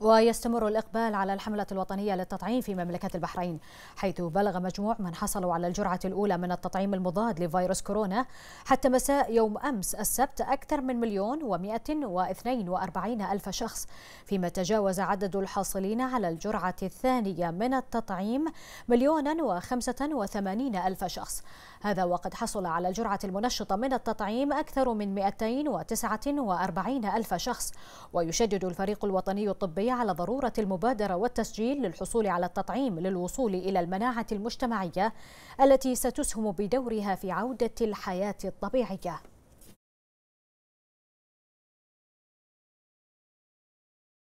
ويستمر الإقبال على الحملة الوطنية للتطعيم في مملكة البحرين حيث بلغ مجموع من حصلوا على الجرعة الأولى من التطعيم المضاد لفيروس كورونا حتى مساء يوم أمس السبت أكثر من مليون ومئة واثنين وأربعين ألف شخص فيما تجاوز عدد الحاصلين على الجرعة الثانية من التطعيم مليونا وخمسة وثمانين ألف شخص هذا وقد حصل على الجرعة المنشطة من التطعيم أكثر من 249 ألف شخص ويشدد الفريق الوطني الطبي على ضرورة المبادرة والتسجيل للحصول على التطعيم للوصول إلى المناعة المجتمعية التي ستسهم بدورها في عودة الحياة الطبيعية